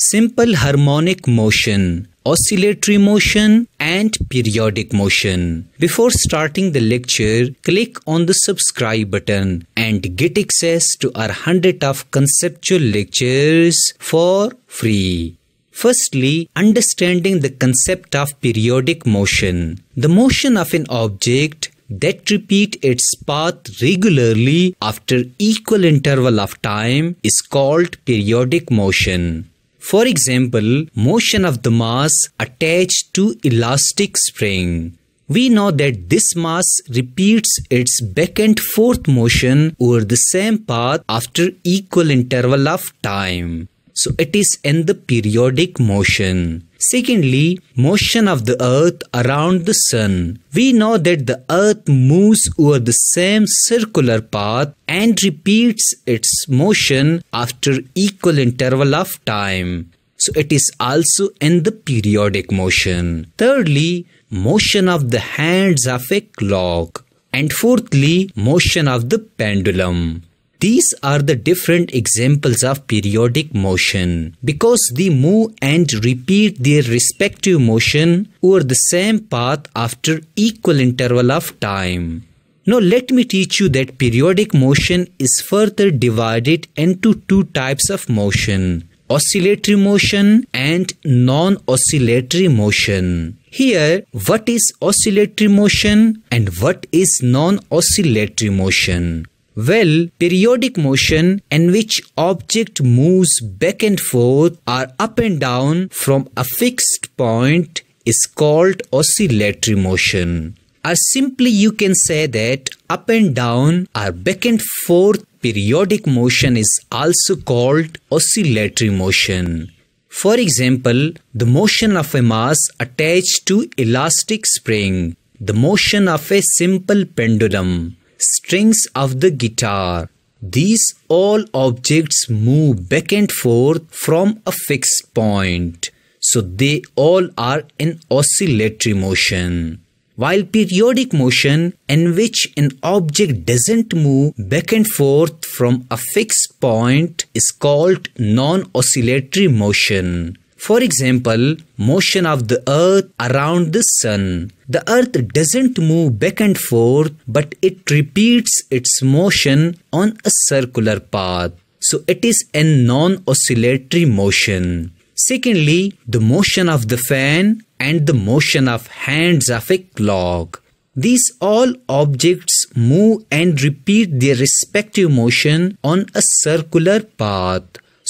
simple harmonic motion, oscillatory motion and periodic motion. Before starting the lecture, click on the subscribe button and get access to our 100 of conceptual lectures for free. Firstly, understanding the concept of periodic motion. The motion of an object that repeat its path regularly after equal interval of time is called periodic motion. For example, motion of the mass attached to elastic spring. We know that this mass repeats its back and forth motion over the same path after equal interval of time. So it is in the periodic motion. Secondly, motion of the earth around the sun. We know that the earth moves over the same circular path and repeats its motion after equal interval of time. So it is also in the periodic motion. Thirdly, motion of the hands of a clock. And fourthly, motion of the pendulum. These are the different examples of periodic motion. Because they move and repeat their respective motion over the same path after equal interval of time. Now let me teach you that periodic motion is further divided into two types of motion oscillatory motion and non-oscillatory motion. Here, what is oscillatory motion and what is non-oscillatory motion? Well, periodic motion in which object moves back and forth or up and down from a fixed point is called oscillatory motion. Or simply you can say that up and down or back and forth periodic motion is also called oscillatory motion. For example, the motion of a mass attached to elastic spring, the motion of a simple pendulum, strings of the guitar. These all objects move back and forth from a fixed point. So they all are in oscillatory motion. While periodic motion in which an object doesn't move back and forth from a fixed point is called non-oscillatory motion. For example, motion of the earth around the sun. The earth doesn't move back and forth, but it repeats its motion on a circular path. So it is a non-oscillatory motion. Secondly, the motion of the fan and the motion of hands of a clock. These all objects move and repeat their respective motion on a circular path.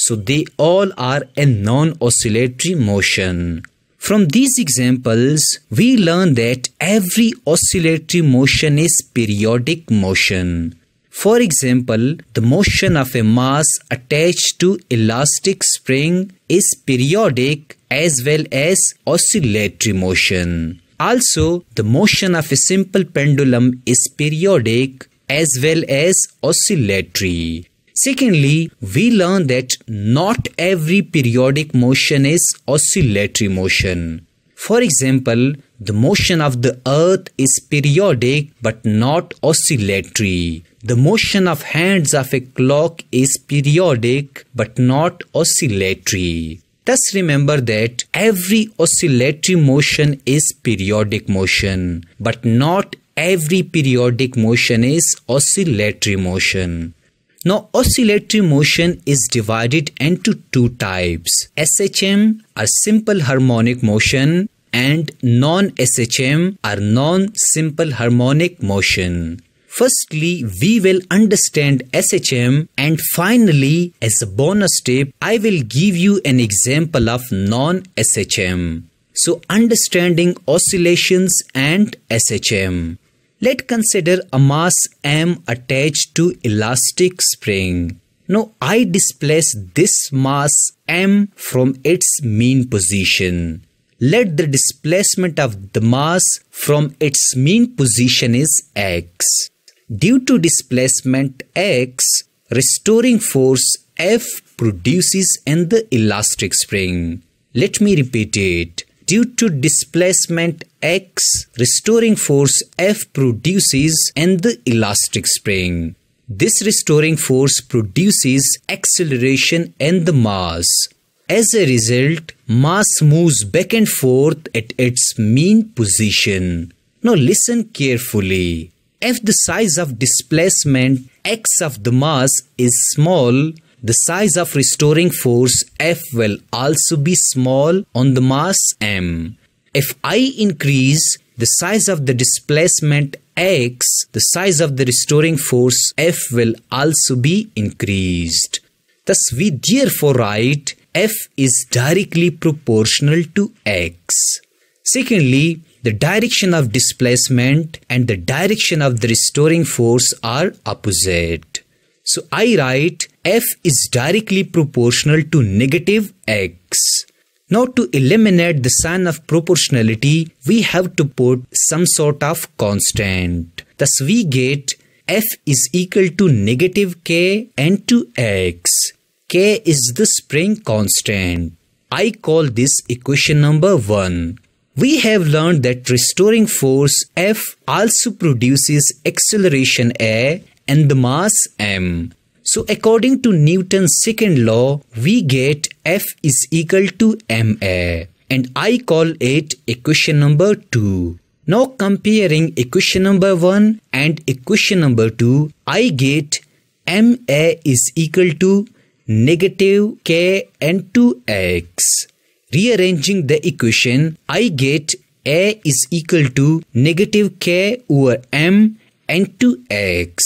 So they all are a non-oscillatory motion. From these examples, we learn that every oscillatory motion is periodic motion. For example, the motion of a mass attached to elastic spring is periodic as well as oscillatory motion. Also, the motion of a simple pendulum is periodic as well as oscillatory. Secondly, we learn that not every periodic motion is oscillatory motion. For example, the motion of the earth is periodic but not oscillatory. The motion of hands of a clock is periodic but not oscillatory. Thus remember that every oscillatory motion is periodic motion but not every periodic motion is oscillatory motion. Now oscillatory motion is divided into two types. SHM are simple harmonic motion and non-SHM are non-simple harmonic motion. Firstly, we will understand SHM and finally, as a bonus tip, I will give you an example of non-SHM. So understanding oscillations and SHM. Let consider a mass M attached to elastic spring. Now I displace this mass M from its mean position. Let the displacement of the mass from its mean position is x. Due to displacement x, restoring force F produces in the elastic spring. Let me repeat it due to displacement x, restoring force F produces and the elastic spring. This restoring force produces acceleration and the mass. As a result, mass moves back and forth at its mean position. Now listen carefully. If the size of displacement x of the mass is small, the size of restoring force F will also be small on the mass M. If I increase the size of the displacement x, the size of the restoring force F will also be increased. Thus, we therefore write F is directly proportional to x. Secondly, the direction of displacement and the direction of the restoring force are opposite. So I write f is directly proportional to negative x. Now to eliminate the sign of proportionality, we have to put some sort of constant. Thus we get f is equal to negative k and to x. k is the spring constant. I call this equation number 1. We have learned that restoring force F also produces acceleration A and the mass m. So according to Newton's second law, we get F is equal to ma and I call it equation number 2. Now comparing equation number 1 and equation number 2, I get ma is equal to negative k and 2x. Rearranging the equation, I get a is equal to negative k over m and 2x.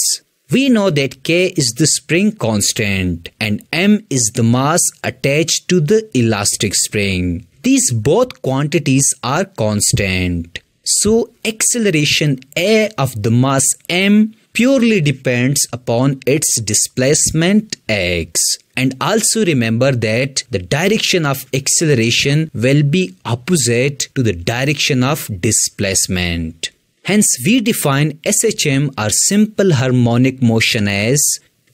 We know that K is the spring constant and M is the mass attached to the elastic spring. These both quantities are constant. So acceleration A of the mass M purely depends upon its displacement x. And also remember that the direction of acceleration will be opposite to the direction of displacement. Hence, we define SHM or simple harmonic motion as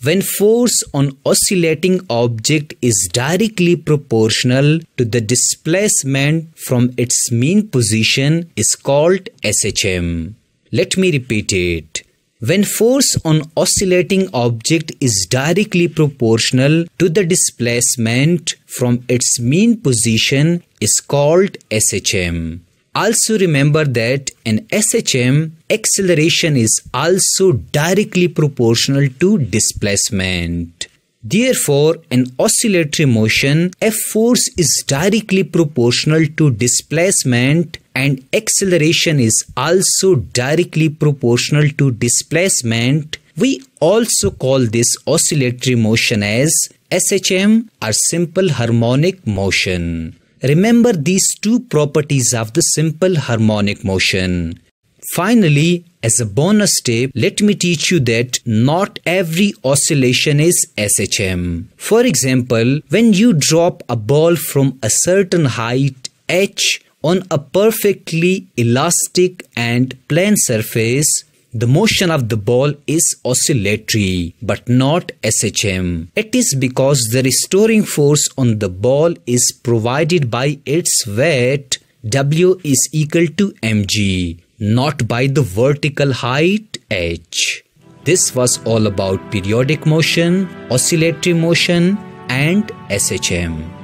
when force on oscillating object is directly proportional to the displacement from its mean position is called SHM. Let me repeat it. When force on oscillating object is directly proportional to the displacement from its mean position is called SHM. Also remember that in SHM acceleration is also directly proportional to displacement. Therefore, in oscillatory motion F force is directly proportional to displacement and acceleration is also directly proportional to displacement. We also call this oscillatory motion as SHM or simple harmonic motion. Remember these two properties of the simple harmonic motion. Finally, as a bonus tip, let me teach you that not every oscillation is SHM. For example, when you drop a ball from a certain height h on a perfectly elastic and plane surface, the motion of the ball is oscillatory but not SHM. It is because the restoring force on the ball is provided by its weight W is equal to mg, not by the vertical height h. This was all about periodic motion, oscillatory motion and SHM.